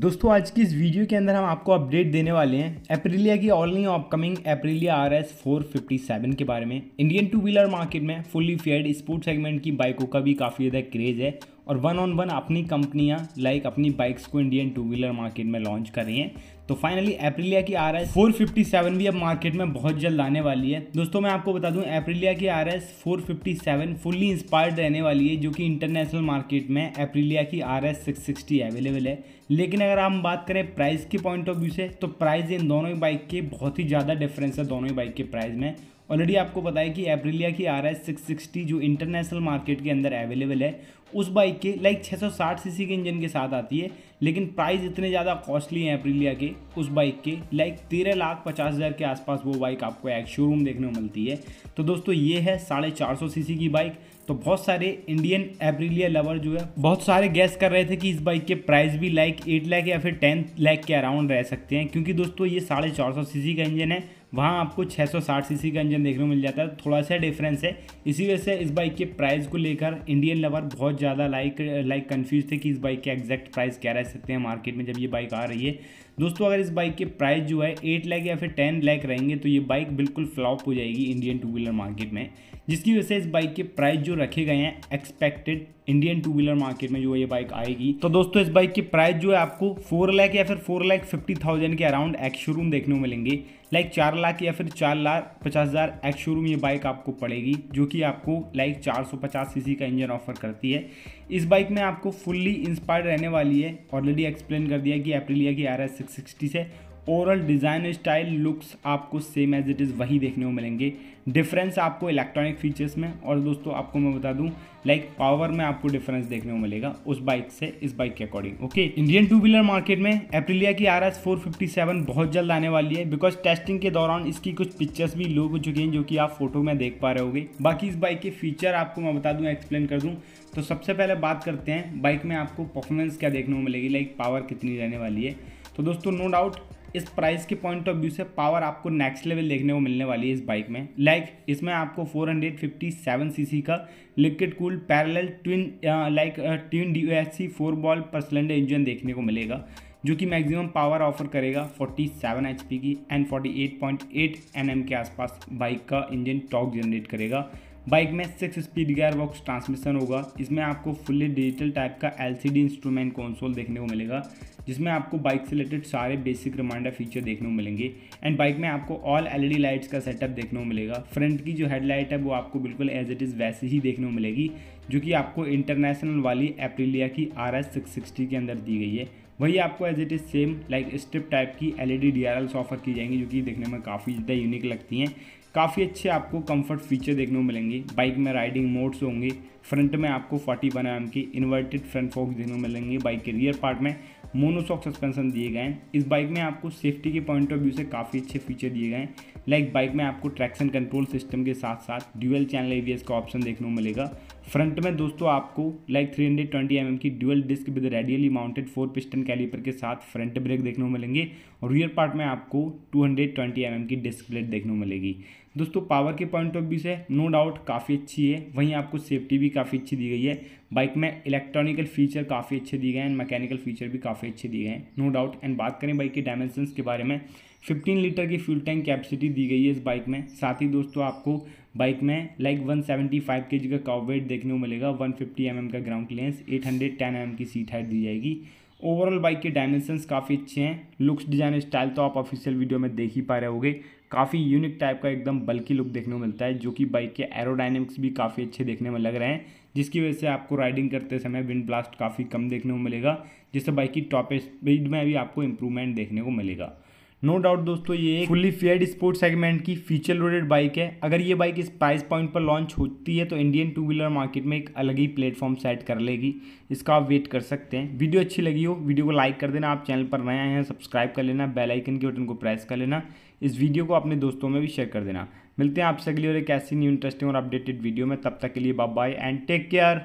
दोस्तों आज की इस वीडियो के अंदर हम आपको अपडेट देने वाले हैं अप्रिलिया की all new upcoming Aprilia R S four fifty seven के बारे में इंडियन टू व्हीलर मार्केट में फुली फेयर स्पोर्ट सेगमेंट की बाइकों का भी काफ़ी ज़्यादा क्रेज़ है और वन ऑन वन अपनी कंपनियां लाइक अपनी बाइक्स को इंडियन टू व्हीलर मार्केट में लॉन्च कर रही हैं तो फाइनली एप्रिलिया की R S four fifty seven भी अब मार्केट में बहुत जल्द आने वाली है दोस्तों मैं आपको बता दूं एप्रिलिया की R S four fifty seven fully inspired रहने वाली है जो कि इंटरनेशनल मार्केट में एप्रिलिया की R S six sixty available है लेकिन अगर हम बात करें प्राइस के पॉइंट ऑफ व्यू से तो प्राइस इन दोनों ही बाइक के बहुत ही ज़्यादा डिफरेंस है दोनों ही बाइक के प्राइस में ऑलरेडी आपको पता है कि एप्रिलिया की आर एस सिक्स सिक्सटी जो इंटरनेशनल मार्केट के अंदर अवेलेबल है उस बाइक के लाइक 660 सीसी के इंजन के साथ आती है लेकिन प्राइस इतने ज़्यादा कॉस्टली हैं एप्रिलिया के उस बाइक के लाइक तेरह लाख पचास हज़ार के आसपास वो बाइक आपको एक शोरूम देखने को मिलती है तो दोस्तों ये है साढ़े चार सौ सी की बाइक तो बहुत सारे इंडियन एप्रिलिया लवर जो है बहुत सारे गैस कर रहे थे कि इस बाइक के प्राइस भी लाइक एट लाख या फिर टेन लाख के अराउंड रह सकते हैं क्योंकि दोस्तों ये साढ़े चार सौ सी का इंजन है वहाँ आपको 660 सीसी का इंजन देखने को मिल जाता है तो थोड़ा सा डिफरेंस है इसी वजह से इस बाइक के प्राइस को लेकर इंडियन लवर बहुत ज़्यादा लाइक लाइक कन्फ्यूज थे कि इस बाइक के एग्जैक्ट प्राइस क्या रह सकते हैं मार्केट में जब ये बाइक आ रही है दोस्तों अगर इस बाइक के प्राइस जो है एट लैख या फिर टेन लैख रहेंगे तो ये बाइक बिल्कुल फ्लॉप हो जाएगी इंडियन टू व्हीलर मार्केट में जिसकी वजह से इस बाइक के प्राइस जो रखे गए हैं expected Indian two wheeler market में जो ये बाइक आएगी तो दोस्तों इस बाइक की प्राइस जो है आपको फोर लाख या फिर फोर लाख फिफ्टी थाउजेंड के अराउंड एक्स शोरूम देखने को मिलेंगे लाइक चार लाख या फिर चार लाख पचास हज़ार एक्स शोरूम ये बाइक आपको पड़ेगी जो कि आपको लाइक चार सौ पचास सीसी का इंजन ऑफर करती है इस बाइक में आपको फुल्ली इंस्पायर्ड रहने वाली है ऑलरेडी एक्सप्लेन कर दिया कि एप्रिलिया की आर एस सिक्स सिक्सटी से ओवरऑल डिज़ाइन स्टाइल लुक्स आपको सेम एज इट इज़ वही देखने को मिलेंगे डिफरेंस आपको इलेक्ट्रॉनिक फीचर्स में और दोस्तों आपको मैं बता दूं लाइक like पावर में आपको डिफरेंस देखने को मिलेगा उस बाइक से इस बाइक के according okay Indian two wheeler market में एप्रिलिया की आर एस फोर बहुत जल्द आने वाली है बिकॉज टेस्टिंग के दौरान इसकी कुछ पिक्चर्स भी लो हो चुकी हैं जो कि आप फोटो में देख पा रहे हो बाकी इस बाइक के फीचर आपको मैं बता दूँ एक्सप्लेन कर दूँ तो सबसे पहले बात करते हैं बाइक में आपको परफॉर्मेंस क्या देखने को मिलेगी लाइक पावर कितनी रहने वाली है तो दोस्तों नो डाउट इस प्राइस के पॉइंट ऑफ व्यू से पावर आपको नेक्स्ट लेवल देखने को मिलने वाली है इस बाइक में लाइक like, इसमें आपको 457 सीसी का liquid cool parallel twin like twin D S C four valve पर सिलेंडर इंजन देखने को मिलेगा जो कि मैक्सिमम पावर ऑफर करेगा 47 पी की एंड 48.8 एनएम के आसपास बाइक का इंजन टॉक जनरेट करेगा बाइक में six speed gear box transmission होगा इसमें आपको फुल्ली डिजिटल टाइप का एलसीडी इंस्ट्रूमेंट कंसोल देखने को मिलेगा जिसमें आपको बाइक से रिलेटेड सारे बेसिक रिमाइंडर फीचर देखने को मिलेंगे एंड बाइक में आपको ऑल एलईडी लाइट्स का सेटअप देखने को मिलेगा फ्रंट की जो हेडलाइट है वो आपको बिल्कुल एज इट इज़ वैसे ही देखने को मिलेगी जो कि आपको इंटरनेशनल वाली एप्रिलिया की आर एस सिक्स सिक्सटी के अंदर दी गई है वही आपको as it is same like strip type की L E D D R Ls offer की जाएंगी जो कि देखने में काफ़ी ज़्यादा यूनिक लगती हैं काफ़ी अच्छे आपको कंफर्ट फीचर देखने को मिलेंगे बाइक में राइडिंग मोड्स होंगे फ्रंट में आपको 41 वन एम की इन्वर्टेड फ्रंट फॉक्स देखने को मिलेंगे बाइक के रियर पार्ट में मोनोसॉक सस्पेंशन दिए गए हैं इस बाइक में आपको सेफ्टी के पॉइंट ऑफ व्यू से काफ़ी अच्छे फीचर दिए गए हैं लाइक बाइक में आपको ट्रैक्शन कंट्रोल सिस्टम के साथ साथ ड्यूअल चैनल एवीएस का ऑप्शन देखने को मिलेगा फ्रंट में दोस्तों आपको लाइक 320 हंड्रेड mm की dual disc with radially mounted four piston caliper के साथ फ्रंट ब्रेक देखने को मिलेंगे और रियर पार्ट में आपको 220 हंड्रेड mm की डिस्क प्लेट देखने को मिलेगी दोस्तों पावर के पॉइंट ऑफ व्यू से नो डाउट काफ़ी अच्छी है वहीं आपको सेफ्टी भी काफ़ी अच्छी दी गई है बाइक में इलेक्ट्रॉनिकल फीचर काफ़ी अच्छे दिए गए हैं एंड मैकेनिकल फीचर भी काफ़ी अच्छे दिए गए हैं नो डाउट एंड बात करें बाइक के डायमेंशन के बारे में 15 लीटर की फ्यूल टैंक कैपेसिटी दी गई है इस बाइक में साथ ही दोस्तों आपको बाइक में लाइक 175 सेवेंटी का काउ वेट देखने को मिलेगा 150 फिफ्टी mm का ग्राउंड क्लियरेंस 810 हंड्रेड mm की सीट हाइट दी जाएगी ओवरऑल बाइक के डायमेंशन काफ़ी अच्छे हैं लुक्स डिज़ाइन स्टाइल तो आप ऑफिशियल वीडियो में देख ही पा रहे होगे काफ़ी यूनिक टाइप का एकदम बल्कि लुक देखने को मिलता है जो कि बाइक के एरोडाइनमिक्स भी काफ़ी अच्छे देखने में लग रहे हैं जिसकी वजह से आपको राइडिंग करते समय विंड ब्लास्ट काफ़ी कम देखने को मिलेगा जिससे बाइक की टॉप स्पीड में भी आपको इम्प्रूवमेंट देखने को मिलेगा नो डाउट दोस्तों ये फुल्ली फेयर स्पोर्ट सेगमेंट की फीचर लोडेड बाइक है अगर ये बाइक इस प्राइस पॉइंट पर लॉन्च होती है तो इंडियन टू व्हीलर मार्केट में एक अलग ही प्लेटफॉर्म सेट कर लेगी इसका आप वेट कर सकते हैं वीडियो अच्छी लगी हो वीडियो को लाइक कर देना आप चैनल पर नए आए हैं सब्सक्राइब कर लेना बेलाइकन के बटन को प्रेस कर लेना इस वीडियो को अपने दोस्तों में भी शेयर कर देना मिलते हैं आपसे अगली और एक ऐसी न्यू इंटरेस्टिंग और अपडेटेड वीडियो में तब तक के लिए bye bye and take care